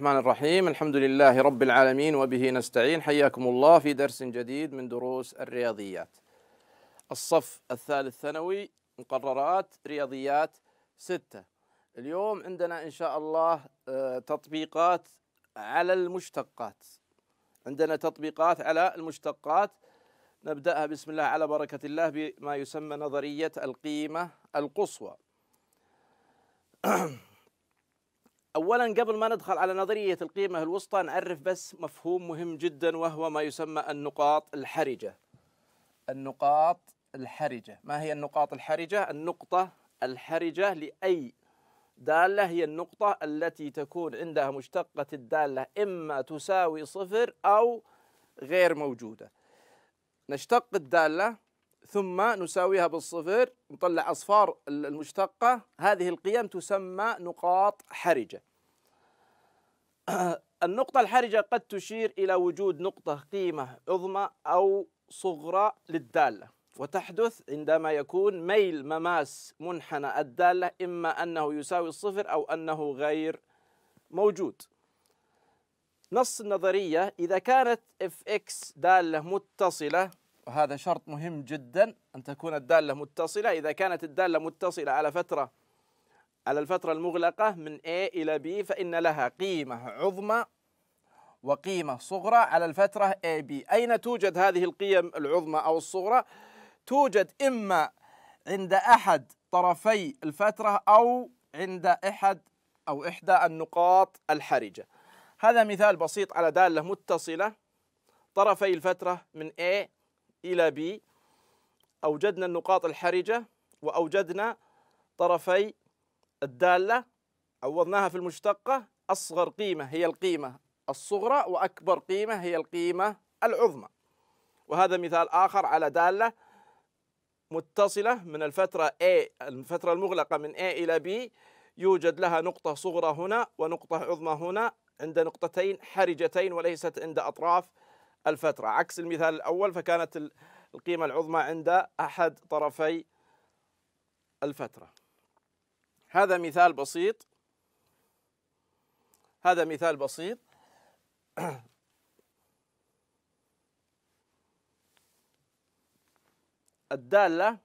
الرحمن الرحيم الحمد لله رب العالمين وبه نستعين حياكم الله في درس جديد من دروس الرياضيات الصف الثالث ثانوي مقررات رياضيات ستة اليوم عندنا إن شاء الله آه، تطبيقات على المشتقات عندنا تطبيقات على المشتقات نبدأها بسم الله على بركة الله بما يسمى نظرية القيمة القصوى اولا قبل ما ندخل على نظريه القيمه الوسطى نعرف بس مفهوم مهم جدا وهو ما يسمى النقاط الحرجه النقاط الحرجه ما هي النقاط الحرجه النقطه الحرجه لاي دالة هي النقطة التي تكون عندها مشتقة الدالة إما تساوي صفر أو غير موجودة نشتق الدالة ثم نساويها بالصفر نطلع أصفار المشتقة هذه القيم تسمى نقاط حرجة النقطة الحرجة قد تشير إلى وجود نقطة قيمة عظمى أو صغرى للدالة وتحدث عندما يكون ميل مماس منحنى الدالة إما أنه يساوي الصفر أو أنه غير موجود نص النظرية إذا كانت fx دالة متصلة وهذا شرط مهم جدا أن تكون الدالة متصلة إذا كانت الدالة متصلة على فترة على الفترة المغلقة من A إلى B فإن لها قيمة عظمى وقيمة صغرى على الفترة AB أين توجد هذه القيم العظمى أو الصغرى؟ توجد إما عند أحد طرفي الفترة أو عند أحد أو إحدى النقاط الحرجة هذا مثال بسيط على دالة متصلة طرفي الفترة من A إلى B أوجدنا النقاط الحرجة وأوجدنا طرفي الدالة عوضناها في المشتقة أصغر قيمة هي القيمة الصغرى وأكبر قيمة هي القيمة العظمى وهذا مثال آخر على دالة متصلة من الفترة A الفترة المغلقة من A إلى B يوجد لها نقطة صغرى هنا ونقطة عظمى هنا عند نقطتين حرجتين وليست عند أطراف الفترة عكس المثال الأول فكانت القيمة العظمى عند أحد طرفي الفترة هذا مثال بسيط هذا مثال بسيط الدالة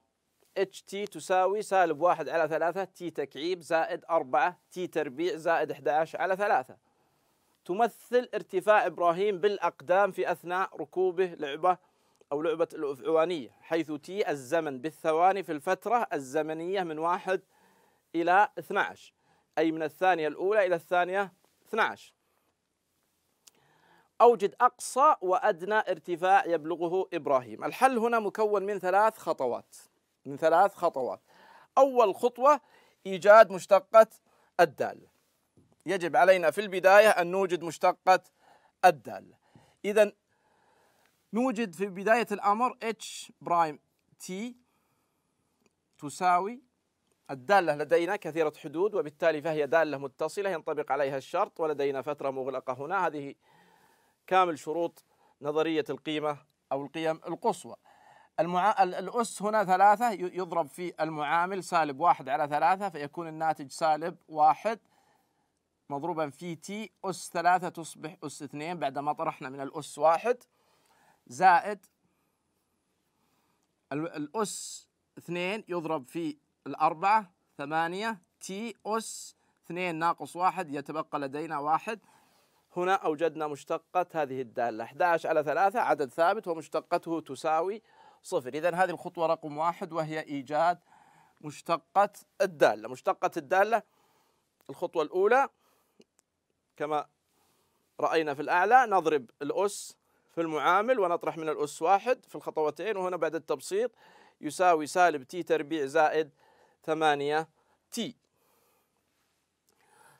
HT تساوي سالب واحد على ثلاثة T تكعيب زائد أربعة T تربيع زائد 11 على ثلاثة تمثل ارتفاع إبراهيم بالأقدام في أثناء ركوبه لعبة أو لعبة الأفعوانية حيث تي الزمن بالثواني في الفترة الزمنية من واحد إلى 12 أي من الثانية الأولى إلى الثانية 12 أوجد أقصى وأدنى ارتفاع يبلغه إبراهيم الحل هنا مكون من ثلاث خطوات من ثلاث خطوات أول خطوة إيجاد مشتقة الدالة يجب علينا في البداية أن نوجد مشتقة الدالة إذا نوجد في بداية الأمر h برايم t تساوي الدالة لدينا كثيرة حدود وبالتالي فهي دالة متصلة ينطبق عليها الشرط ولدينا فترة مغلقة هنا هذه كامل شروط نظرية القيمة أو القيم القصوى المع... الأس هنا ثلاثة يضرب في المعامل سالب واحد على ثلاثة فيكون الناتج سالب واحد مضروبا في تي أس ثلاثة تصبح أس اثنين ما طرحنا من الأس واحد زائد الأس اثنين يضرب في الأربعة ثمانية تي أس اثنين ناقص واحد يتبقى لدينا واحد هنا أوجدنا مشتقة هذه الدالة 11 على 3 عدد ثابت ومشتقته تساوي صفر إذا هذه الخطوة رقم واحد وهي إيجاد مشتقة الدالة مشتقة الدالة الخطوة الأولى كما رأينا في الأعلى نضرب الأس في المعامل ونطرح من الأس واحد في الخطوتين وهنا بعد التبسيط يساوي سالب تي تربيع زائد 8 تي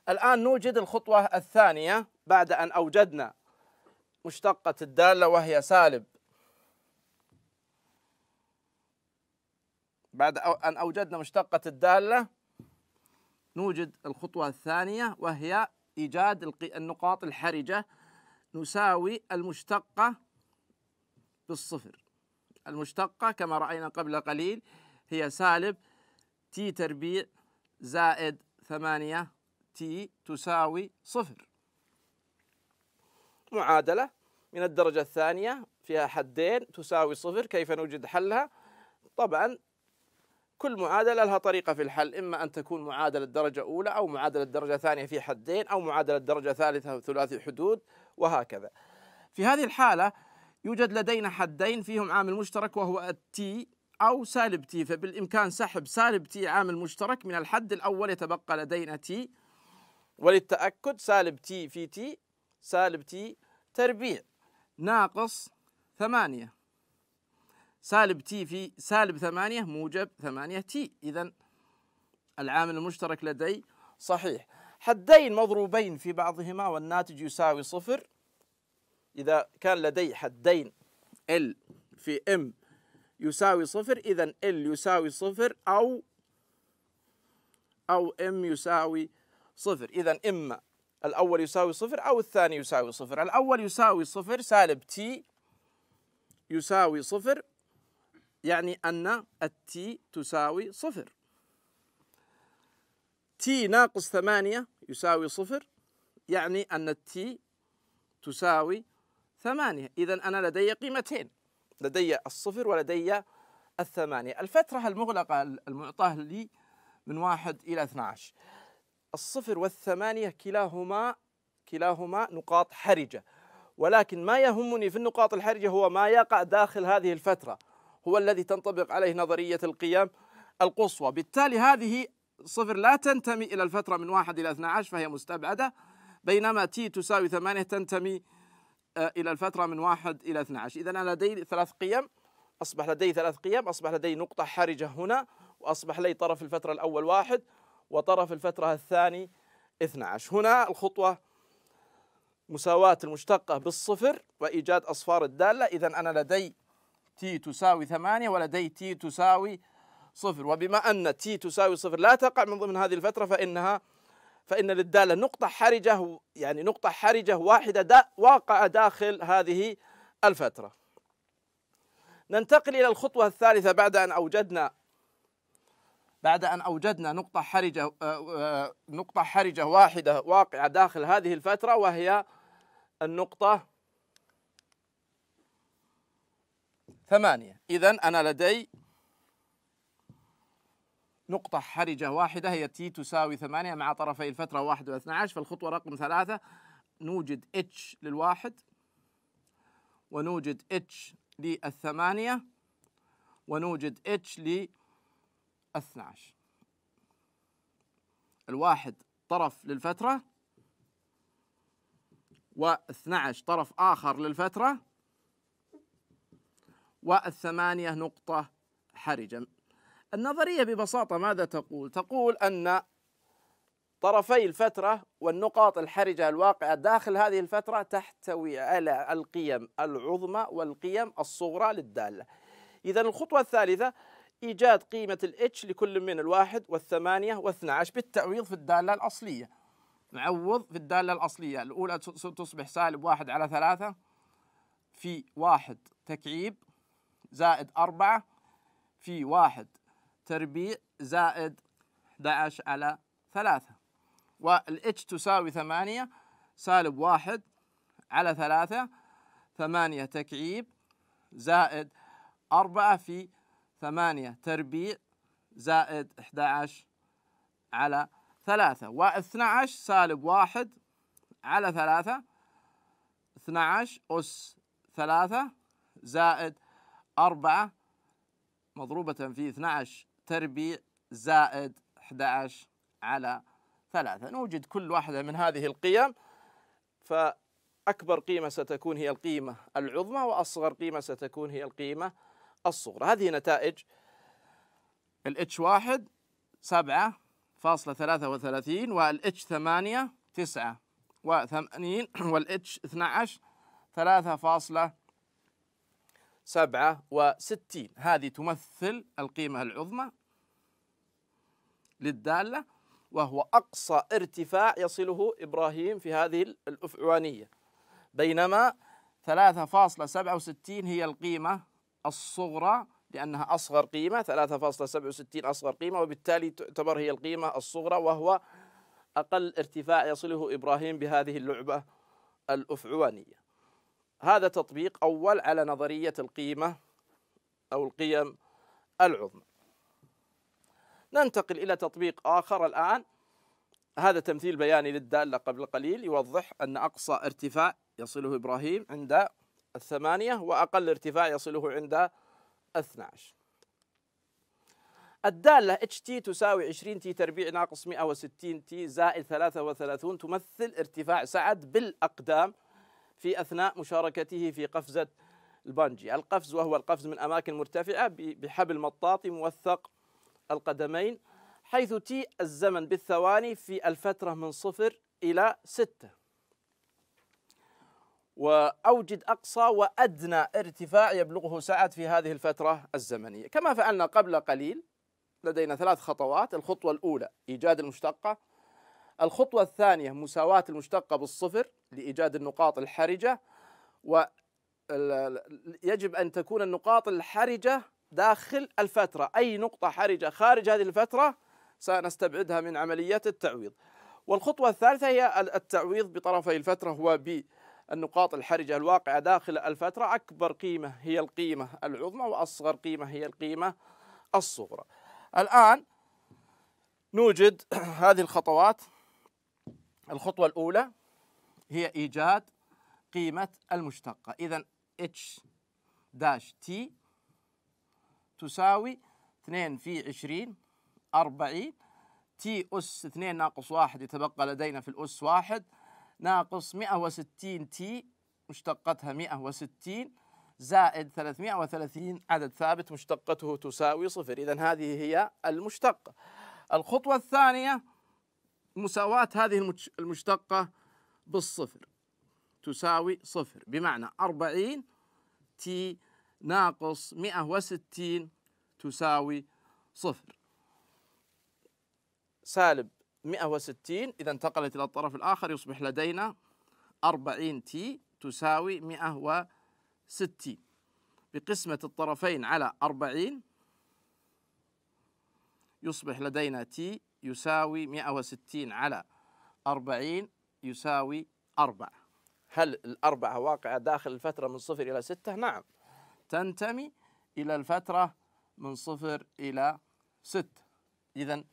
الآن نوجد الخطوة الثانية بعد أن أوجدنا مشتقة الدالة وهي سالب بعد أن أوجدنا مشتقة الدالة نوجد الخطوة الثانية وهي إيجاد النقاط الحرجة نساوي المشتقة بالصفر المشتقة كما رأينا قبل قليل هي سالب تي تربيع زائد ثمانية تي تساوي صفر معادلة من الدرجة الثانية فيها حدين تساوي صفر كيف نوجد حلها طبعا كل معادلة لها طريقة في الحل إما أن تكون معادلة درجة أولى أو معادلة درجة ثانية في حدين أو معادلة درجة ثالثة ثلاثي حدود وهكذا في هذه الحالة يوجد لدينا حدين فيهم عامل مشترك وهو التي أو سالب تي فبالإمكان سحب سالب تي عامل مشترك من الحد الأول يتبقى لدينا تي وللتأكد سالب تي في تي سالب تي تربيع ناقص ثمانية سالب تي في سالب ثمانية موجب ثمانية تي إذا العامل المشترك لدي صحيح حدين مضروبين في بعضهما والناتج يساوي صفر إذا كان لدي حدين ال في ام يساوي صفر إذا ال يساوي صفر أو أو ام يساوي صفر إذا إما الأول يساوي صفر أو الثاني يساوي صفر الأول يساوي صفر سالب تي يساوي صفر يعني أن التي تساوي صفر تي ناقص ثمانية يساوي صفر يعني أن التي تساوي ثمانية إذا أنا لدي قيمتين لدي الصفر ولدي الثمانية الفترة المغلقة المعطاة لي من واحد إلى 12 الصفر والثمانية كلاهما كلاهما نقاط حرجة ولكن ما يهمني في النقاط الحرجة هو ما يقع داخل هذه الفترة هو الذي تنطبق عليه نظرية القيم القصوى بالتالي هذه صفر لا تنتمي إلى الفترة من واحد إلى 12 فهي مستبعدة بينما تي تساوي 8 تنتمي آه، إلى الفترة من واحد إلى 12 إذا أنا لدي ثلاث قيم أصبح لدي ثلاث قيم أصبح لدي نقطة حرجة هنا وأصبح لي طرف الفترة الأول واحد وطرف الفترة الثاني 12 هنا الخطوة مساواة المشتقة بالصفر وإيجاد أصفار الدالة إذا أنا لدي تي تساوي ثمانية ولدي تي تساوي صفر وبما أن تي تساوي صفر لا تقع من ضمن هذه الفترة فإنها فإن للدالة نقطة حرجة يعني نقطة حرجة واحدة دا واقعة داخل هذه الفترة ننتقل إلى الخطوة الثالثة بعد أن أوجدنا بعد أن أوجدنا نقطة حرجة آه، آه، نقطة حرجة واحدة واقعة داخل هذه الفترة وهي النقطة ثمانية إذا أنا لدي نقطة حرجة واحدة هي تي تساوي ثمانية مع طرفي الفترة واحد واثنى عشر فالخطوة رقم ثلاثة نوجد اتش للواحد ونوجد اتش للثمانية ونوجد اتش للاثنى عشر الواحد طرف للفترة واثنى عشر طرف آخر للفترة والثمانية نقطة حرجا النظرية ببساطة ماذا تقول؟ تقول أن طرفي الفترة والنقاط الحرجة الواقعة داخل هذه الفترة تحتوي على القيم العظمى والقيم الصغرى للدالة إذا الخطوة الثالثة إيجاد قيمة الإتش H لكل من الواحد والثمانية والاثنى عشر بالتعويض في الدالة الأصلية نعوض في الدالة الأصلية الأولى تصبح سالب واحد على ثلاثة في واحد تكعيب زائد أربعة في واحد تربيع زائد 11 على ثلاثة والاتش تساوي ثمانية سالب واحد على ثلاثة ثمانية تكعيب زائد أربعة في ثمانية تربيع زائد 11 على ثلاثه و12 سالب واحد على 3 12 أس ثلاثة زائد 4 مضروبة في 12 تربيع زائد 11 على 3 نوجد كل واحدة من هذه القيم فأكبر قيمة ستكون هي القيمة العظمى وأصغر قيمة ستكون هي القيمة الصغرى هذه نتائج ال H1 سبعة فاصلة ثلاثة وثلاثين وال H8 تسعة وثمانين وال H12 ثلاثة فاصلة سبعة وستين هذه تمثل القيمة العظمى للدالة وهو أقصى ارتفاع يصله إبراهيم في هذه الأفعوانية بينما 3.67 هي القيمة الصغرى لأنها أصغر قيمة 3.67 أصغر قيمة وبالتالي تعتبر هي القيمة الصغرى وهو أقل ارتفاع يصله إبراهيم بهذه اللعبة الأفعوانية هذا تطبيق أول على نظرية القيمة أو القيم العظمى ننتقل إلى تطبيق آخر الآن هذا تمثيل بياني للدالة قبل قليل يوضح أن أقصى ارتفاع يصله إبراهيم عند الثمانية وأقل ارتفاع يصله عند الاثنى الدالة HT تساوي 20 تي تربيع ناقص 160 تي زائد 33 تمثل ارتفاع سعد بالأقدام في أثناء مشاركته في قفزة البانجي القفز وهو القفز من أماكن مرتفعة بحبل مطاطي موثق القدمين حيث تي الزمن بالثواني في الفترة من صفر إلى ستة وأوجد أقصى وأدنى ارتفاع يبلغه سعد في هذه الفترة الزمنية كما فعلنا قبل قليل لدينا ثلاث خطوات الخطوة الأولى إيجاد المشتقة الخطوة الثانية مساواة المشتقة بالصفر لإيجاد النقاط الحرجة و يجب أن تكون النقاط الحرجة داخل الفترة أي نقطة حرجة خارج هذه الفترة سنستبعدها من عملية التعويض والخطوة الثالثة هي التعويض بطرفي الفترة هو بالنقاط الحرجة الواقعة داخل الفترة أكبر قيمة هي القيمة العظمى وأصغر قيمة هي القيمة الصغرى الآن نوجد هذه الخطوات الخطوة الأولى هي إيجاد قيمة المشتقة إذا h داش t تساوي 2 في 20 40 t أس 2 ناقص 1 يتبقى لدينا في الأس 1 ناقص 160 t مشتقتها 160 زائد 330 عدد ثابت مشتقته تساوي صفر إذا هذه هي المشتقة الخطوة الثانية مساواة هذه المشتقة بالصفر تساوي صفر بمعنى 40 تي ناقص 160 تساوي صفر سالب 160 إذا انتقلت إلى الطرف الآخر يصبح لدينا 40 تي تساوي 160 بقسمة الطرفين على 40 يصبح لدينا تي يساوي 160 على 40 يساوي 4 هل الأربعة واقعة داخل الفترة من صفر إلى ستة؟ نعم تنتمي إلى الفترة من صفر إلى ستة إذا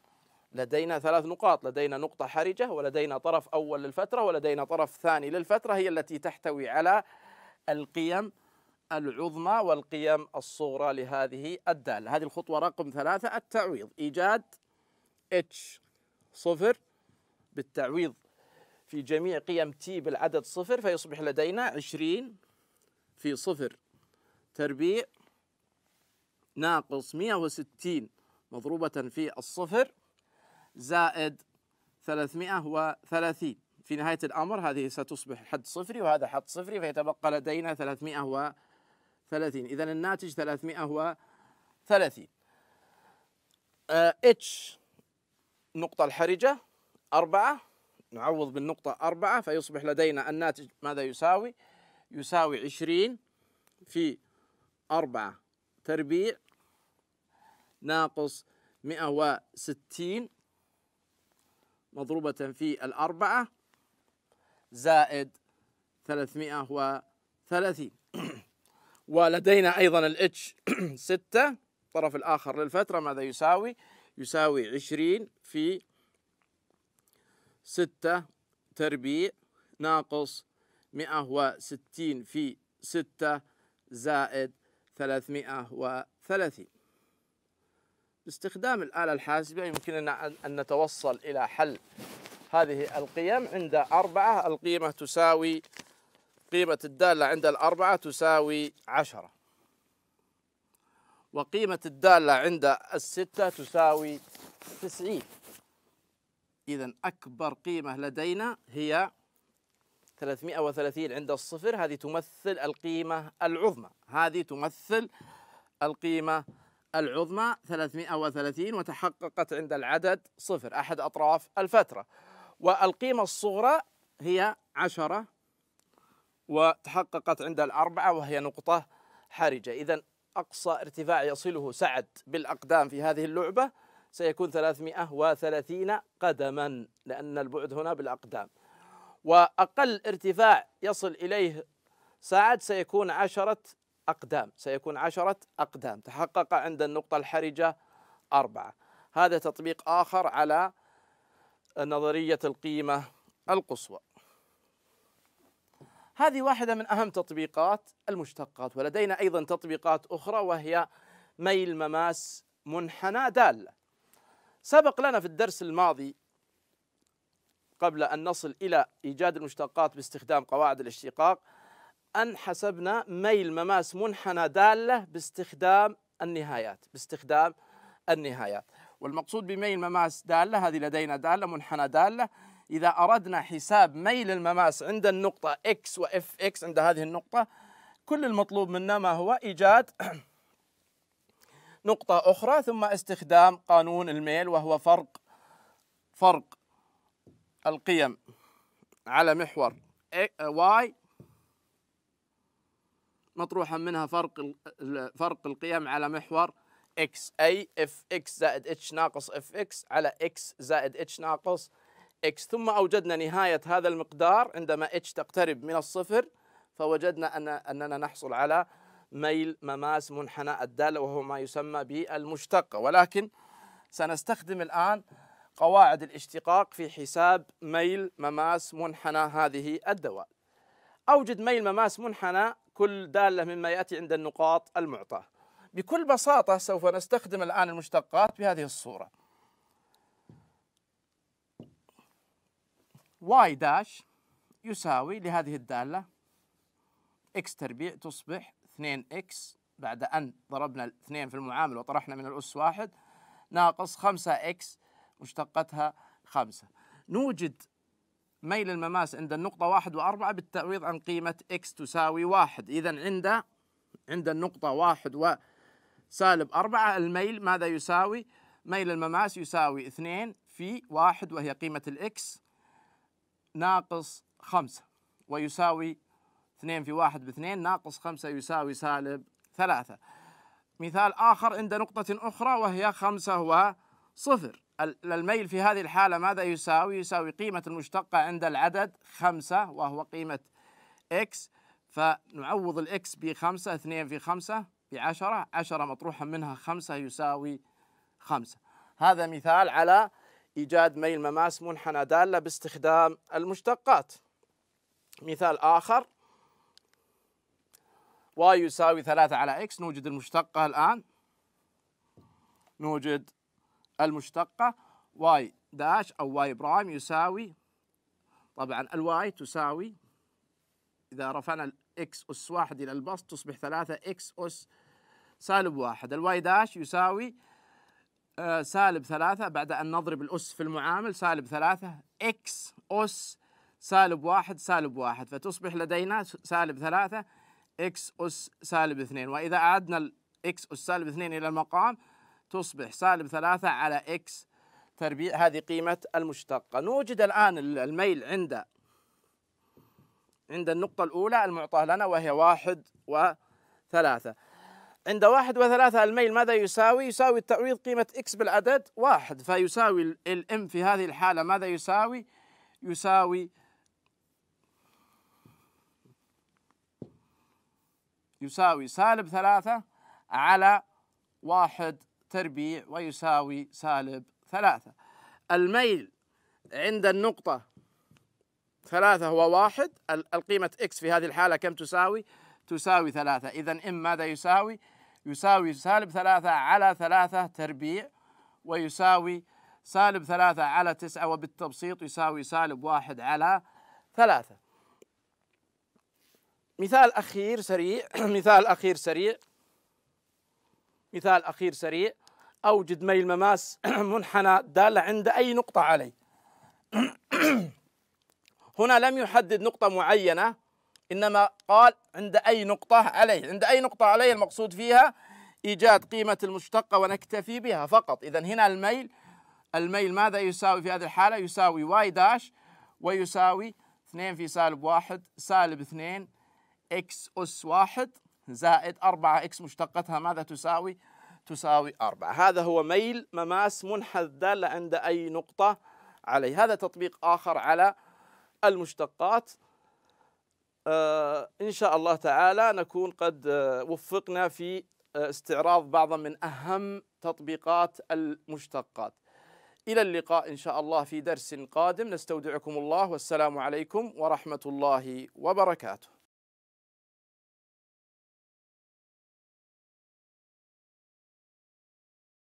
لدينا ثلاث نقاط لدينا نقطة حرجة ولدينا طرف أول للفترة ولدينا طرف ثاني للفترة هي التي تحتوي على القيم العظمى والقيم الصغرى لهذه الدالة هذه الخطوة رقم ثلاثة التعويض إيجاد اتش صفر بالتعويض في جميع قيم تي بالعدد صفر فيصبح لدينا عشرين في صفر تربيع ناقص مئة وستين مضروبة في الصفر زائد ثلاثمائة وثلاثين في نهاية الأمر هذه ستصبح حد صفري وهذا حد صفري فيتبقى لدينا 330 إذا الناتج 330 اتش آه، النقطة الحرجة أربعة نعوض بالنقطة أربعة فيصبح لدينا الناتج ماذا يساوي يساوي عشرين في أربعة تربيع ناقص مئة وستين مضروبة في الأربعة زائد ثلاثمائة وثلاثين ولدينا أيضا ال H ستة الطرف الآخر للفترة ماذا يساوي يساوي عشرين في ستة تربيع ناقص مئة وستين في ستة زائد ثلاثمائة وثلاثين باستخدام الآلة الحاسبة يمكننا أن نتوصل إلى حل هذه القيم عند أربعة القيمة تساوي قيمة الدالة عند الأربعة تساوي عشرة وقيمة الدالة عند الستة تساوي 90 إذا أكبر قيمة لدينا هي 330 عند الصفر هذه تمثل القيمة العظمى هذه تمثل القيمة العظمى 330 وتحققت عند العدد صفر أحد أطراف الفترة والقيمة الصغرى هي 10 وتحققت عند الأربعة وهي نقطة حرجة إذا أقصى ارتفاع يصله سعد بالأقدام في هذه اللعبة سيكون 330 قدما لأن البعد هنا بالأقدام وأقل ارتفاع يصل إليه سعد سيكون عشرة أقدام سيكون عشرة أقدام تحقق عند النقطة الحرجة أربعة هذا تطبيق آخر على نظرية القيمة القصوى هذه واحدة من أهم تطبيقات المشتقات ولدينا أيضا تطبيقات أخرى وهي ميل مماس منحنى دالة سبق لنا في الدرس الماضي قبل أن نصل إلى إيجاد المشتقات باستخدام قواعد الاشتقاق أن حسبنا ميل مماس منحنى دالة باستخدام النهايات باستخدام النهايات والمقصود بميل مماس دالة هذه لدينا دالة منحنى دالة إذا أردنا حساب ميل المماس عند النقطة X و Fx عند هذه النقطة كل المطلوب منا ما هو إيجاد نقطة أخرى ثم استخدام قانون الميل وهو فرق فرق القيم على محور Y مطروحا منها فرق فرق القيم على محور X أي Fx زائد H ناقص Fx على X زائد H ناقص x ثم أوجدنا نهاية هذا المقدار عندما h تقترب من الصفر فوجدنا أن أننا نحصل على ميل مماس منحنى الدالة وهو ما يسمى بالمشتقة ولكن سنستخدم الآن قواعد الاشتقاق في حساب ميل مماس منحنى هذه الدوال أوجد ميل مماس منحنى كل دالة مما يأتي عند النقاط المعطاة بكل بساطة سوف نستخدم الآن المشتقات بهذه الصورة y داش يساوي لهذه الدالة x تربيع تصبح 2x بعد أن ضربنا الاثنين في المعامل وطرحنا من الأس واحد ناقص 5x مشتقتها 5 نوجد ميل المماس عند النقطة واحد وأربعة بالتعويض عن قيمة x تساوي واحد إذا عند عند النقطة واحد وسالب أربعة الميل ماذا يساوي؟ ميل المماس يساوي 2 في واحد وهي قيمة الإكس ناقص خمسة ويساوي اثنين في واحد باثنين ناقص خمسة يساوي سالب ثلاثة مثال آخر عند نقطة أخرى وهي خمسة هو صفر الميل في هذه الحالة ماذا يساوي؟ يساوي قيمة المشتقة عند العدد خمسة وهو قيمة x فنعوض الإكس بخمسة اثنين في خمسة بعشرة عشرة مطروحة منها خمسة يساوي خمسة هذا مثال على إيجاد ميل مماس منحنى دالة باستخدام المشتقات مثال آخر y يساوي ثلاثة على x نوجد المشتقة الآن نوجد المشتقة y داش أو y برايم يساوي طبعا الواي تساوي إذا رفعنا x أس واحد إلى البسط تصبح ثلاثة x أس سالب واحد الواي داش يساوي آه، سالب ثلاثة بعد أن نضرب الأس في المعامل سالب ثلاثة X أس سالب واحد سالب واحد فتصبح لدينا سالب ثلاثة X أس سالب اثنين وإذا أعدنا X أس سالب اثنين إلى المقام تصبح سالب ثلاثة على X تربيع هذه قيمة المشتقة نوجد الآن الميل عند عند النقطة الأولى المعطاة لنا وهي واحد وثلاثة عند واحد وثلاثة الميل ماذا يساوي؟ يساوي التعويض قيمة إكس بالعدد واحد فيساوي الإم في هذه الحالة ماذا يساوي؟ يساوي يساوي سالب ثلاثة على واحد تربيع ويساوي سالب ثلاثة الميل عند النقطة ثلاثة هو واحد القيمة إكس في هذه الحالة كم تساوي؟ تساوي ثلاثة إذا إم ماذا يساوي؟ يساوي سالب ثلاثة على ثلاثة تربيع ويساوي سالب ثلاثة على تسعة وبالتبسيط يساوي سالب واحد على ثلاثة مثال أخير سريع مثال أخير سريع مثال أخير سريع أوجد ميل مماس منحنى دالة عند أي نقطة عليه هنا لم يحدد نقطة معينة إنما قال عند أي نقطة عليه عند أي نقطة عليه المقصود فيها إيجاد قيمة المشتقة ونكتفي بها فقط إذا هنا الميل الميل ماذا يساوي في هذه الحالة يساوي واي داش ويساوي 2 في سالب 1 سالب 2 اكس أس 1 زائد 4 اكس مشتقتها ماذا تساوي تساوي 4 هذا هو ميل مماس منحى الدالة عند أي نقطة عليه هذا تطبيق آخر على المشتقات آه، إن شاء الله تعالى نكون قد آه، وفقنا في آه، استعراض بعض من أهم تطبيقات المشتقات إلى اللقاء إن شاء الله في درس قادم نستودعكم الله والسلام عليكم ورحمة الله وبركاته